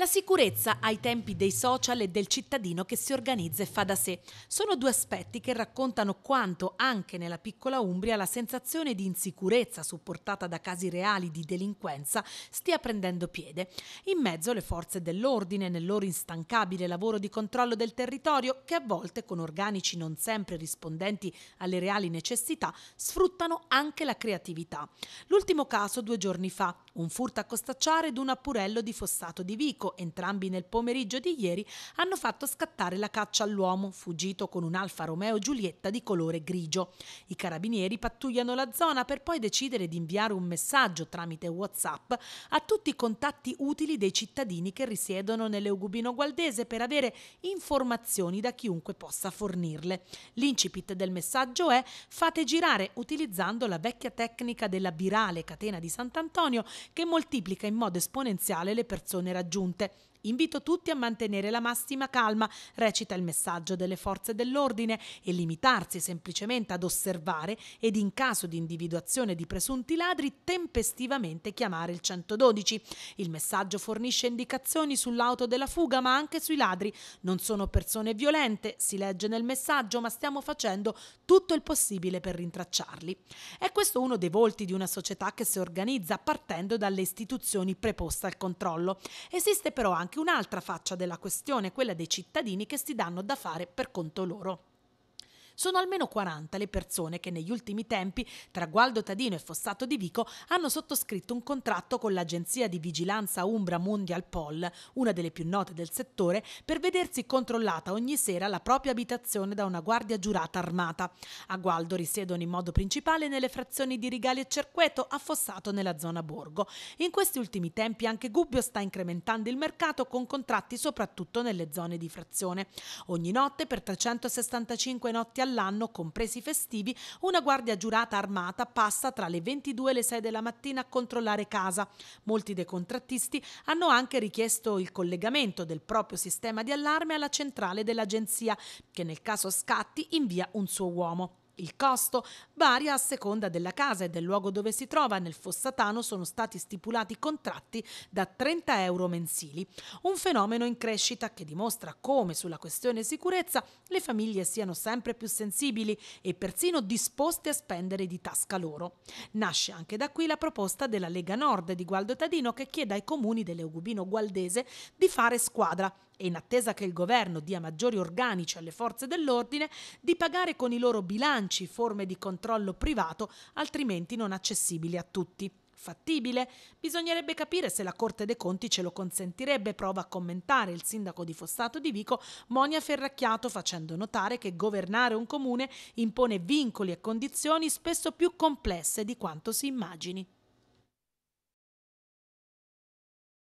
La sicurezza ai tempi dei social e del cittadino che si organizza e fa da sé sono due aspetti che raccontano quanto anche nella piccola Umbria la sensazione di insicurezza supportata da casi reali di delinquenza stia prendendo piede. In mezzo le forze dell'ordine nel loro instancabile lavoro di controllo del territorio che a volte con organici non sempre rispondenti alle reali necessità sfruttano anche la creatività. L'ultimo caso due giorni fa un furto a Costacciare ed un appurello di Fossato di Vico, entrambi nel pomeriggio di ieri, hanno fatto scattare la caccia all'uomo, fuggito con un Alfa Romeo Giulietta di colore grigio. I carabinieri pattugliano la zona per poi decidere di inviare un messaggio tramite WhatsApp a tutti i contatti utili dei cittadini che risiedono nell'Eugubino Gualdese per avere informazioni da chiunque possa fornirle. L'incipit del messaggio è fate girare utilizzando la vecchia tecnica della virale catena di Sant'Antonio che moltiplica in modo esponenziale le persone raggiunte Invito tutti a mantenere la massima calma, recita il messaggio delle forze dell'ordine, e limitarsi semplicemente ad osservare ed in caso di individuazione di presunti ladri tempestivamente chiamare il 112. Il messaggio fornisce indicazioni sull'auto della fuga ma anche sui ladri. Non sono persone violente, si legge nel messaggio, ma stiamo facendo tutto il possibile per rintracciarli. È questo uno dei volti di una società che si organizza partendo dalle istituzioni preposte al controllo. Esiste però anche anche un'altra faccia della questione, quella dei cittadini che si danno da fare per conto loro sono almeno 40 le persone che negli ultimi tempi, tra Gualdo Tadino e Fossato di Vico, hanno sottoscritto un contratto con l'agenzia di vigilanza Umbra Mondial Pol, una delle più note del settore, per vedersi controllata ogni sera la propria abitazione da una guardia giurata armata. A Gualdo risiedono in modo principale nelle frazioni di Rigali e Cerqueto, a Fossato nella zona Borgo. In questi ultimi tempi anche Gubbio sta incrementando il mercato con contratti soprattutto nelle zone di frazione. Ogni notte per 365 notti all'anno all'anno, compresi i festivi, una guardia giurata armata passa tra le 22 e le 6 della mattina a controllare casa. Molti dei contrattisti hanno anche richiesto il collegamento del proprio sistema di allarme alla centrale dell'agenzia, che nel caso scatti invia un suo uomo. Il costo varia a seconda della casa e del luogo dove si trova. Nel Fossatano sono stati stipulati contratti da 30 euro mensili. Un fenomeno in crescita che dimostra come sulla questione sicurezza le famiglie siano sempre più sensibili e persino disposte a spendere di tasca loro. Nasce anche da qui la proposta della Lega Nord di Gualdo Tadino che chiede ai comuni dell'Eugubino Gualdese di fare squadra e in attesa che il governo dia maggiori organici alle forze dell'ordine, di pagare con i loro bilanci forme di controllo privato altrimenti non accessibili a tutti. Fattibile? Bisognerebbe capire se la Corte dei Conti ce lo consentirebbe, prova a commentare il sindaco di Fossato di Vico, Monia Ferracchiato, facendo notare che governare un comune impone vincoli e condizioni spesso più complesse di quanto si immagini.